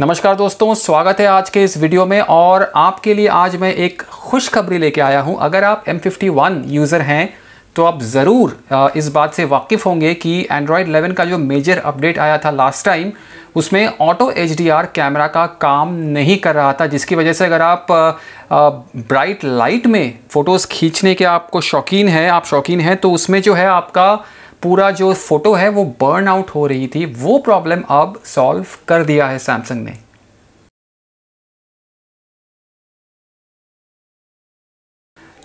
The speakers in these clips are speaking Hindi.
नमस्कार दोस्तों स्वागत है आज के इस वीडियो में और आपके लिए आज मैं एक खुशखबरी लेके आया हूं अगर आप M51 यूज़र हैं तो आप ज़रूर इस बात से वाकिफ़ होंगे कि एंड्रॉयड 11 का जो मेजर अपडेट आया था लास्ट टाइम उसमें ऑटो एच कैमरा का काम नहीं कर रहा था जिसकी वजह से अगर आप ब्राइट लाइट में फ़ोटोज़ खींचने के आपको शौकीन है आप शौकीन हैं तो उसमें जो है आपका पूरा जो फ़ोटो है वो बर्न आउट हो रही थी वो प्रॉब्लम अब सॉल्व कर दिया है सैमसंग ने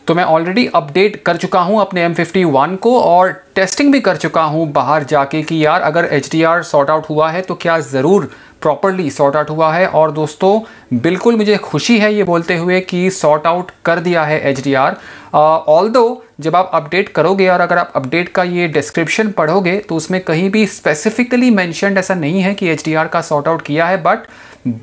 तो मैं ऑलरेडी अपडेट कर चुका हूँ अपने M51 को और टेस्टिंग भी कर चुका हूँ बाहर जाके कि यार अगर एच सॉर्ट आउट हुआ है तो क्या ज़रूर प्रॉपरली सॉर्ट आउट हुआ है और दोस्तों बिल्कुल मुझे खुशी है ये बोलते हुए कि सॉर्ट आउट कर दिया है एच डी आर ऑल दो जब आप अपडेट करोगे और अगर आप अपडेट का ये डिस्क्रिप्शन पढ़ोगे तो उसमें कहीं भी स्पेसिफिकली मैंशनड ऐसा नहीं है कि एच डी आर का सॉर्ट आउट किया है बट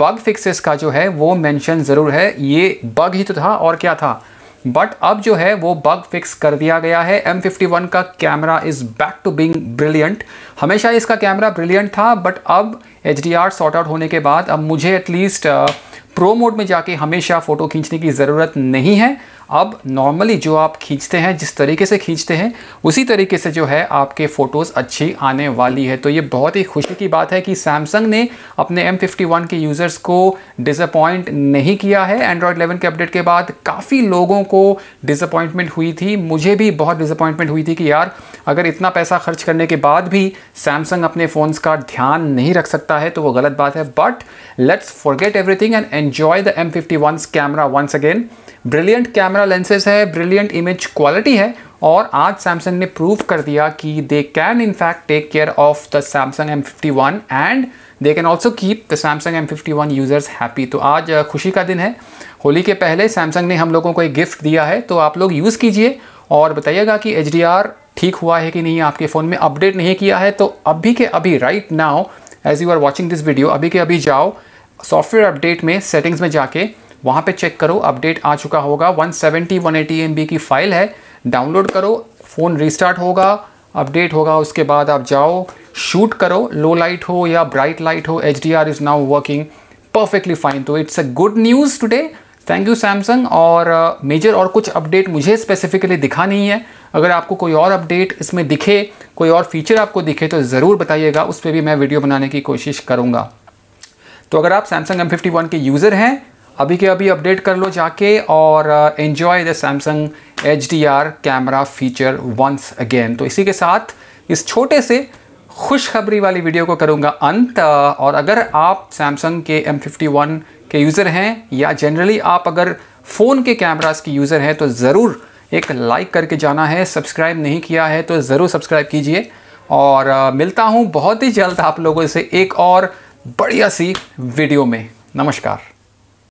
बग फिक्सेस का जो है वो मैंशन ज़रूर है ये बग ही तो था और क्या था बट अब जो है वो बग फिक्स कर दिया गया है एम फिफ्टी वन का camera is back to being brilliant हमेशा इसका कैमरा ब्रिलियंट था बट अब H D R sort out होने के बाद अब मुझे एटलीस्ट uh, प्रो मोड में जाके हमेशा फ़ोटो खींचने की ज़रूरत नहीं है अब नॉर्मली जो आप खींचते हैं जिस तरीके से खींचते हैं उसी तरीके से जो है आपके फ़ोटोज़ अच्छी आने वाली है तो ये बहुत ही खुशी की बात है कि सैमसंग ने अपने M51 के यूज़र्स को डिसअपॉइंट नहीं किया है एंड्रॉयड 11 के अपडेट के बाद काफ़ी लोगों को डिसअपॉइंटमेंट हुई थी मुझे भी बहुत डिसअपॉइंटमेंट हुई थी कि यार अगर इतना पैसा खर्च करने के बाद भी सैमसंग अपने फ़ोन्स का ध्यान नहीं रख सकता है तो वो गलत बात है but let's forget everything and enjoy the M fifty one camera once again brilliant camera lenses है ब्रिलियंट इमेज क्वालिटी है और आज सैमसंग ने प्रूव कर दिया कि they can in fact take care of the Samsung M fifty one and they can also keep the Samsung M fifty one users happy तो आज खुशी का दिन है होली के पहले सैमसंग ने हम लोगों को एक गिफ्ट दिया है तो आप लोग यूज़ कीजिए और बताइएगा कि एच डी आर ठीक हुआ है कि नहीं आपके फ़ोन में अपडेट नहीं किया है तो अभी के अभी right now as you are watching this video अभी के अभी जाओ सॉफ्टवेयर अपडेट में सेटिंग्स में जाके वहाँ पे चेक करो अपडेट आ चुका होगा 170 वन एटी की फ़ाइल है डाउनलोड करो फ़ोन रिस्टार्ट होगा अपडेट होगा उसके बाद आप जाओ शूट करो लो लाइट हो या ब्राइट लाइट हो H D R is now working perfectly fine तो it's a good news today thank you Samsung और मेजर uh, और कुछ अपडेट मुझे स्पेसिफिकली दिखा नहीं है अगर आपको कोई और अपडेट इसमें दिखे कोई और फीचर आपको दिखे तो ज़रूर बताइएगा उस पर भी मैं वीडियो बनाने की कोशिश करूँगा तो अगर आप सैमसंग एम फिफ्टी वन के यूज़र हैं अभी के अभी अपडेट कर लो जाके और enjoy the Samsung H D R camera feature once again तो इसी के साथ इस छोटे से खुशखबरी वाली वीडियो को करूँगा अंत और अगर आप सैमसंग के एम फिफ्टी वन के यूज़र हैं या जनरली आप अगर फ़ोन के कैमरास के यूज़र हैं तो ज़रूर एक लाइक करके जाना है सब्सक्राइब नहीं किया है तो ज़रूर सब्सक्राइब कीजिए और मिलता हूँ बहुत ही जल्द आप लोगों से एक और बढ़िया सी वीडियो में नमस्कार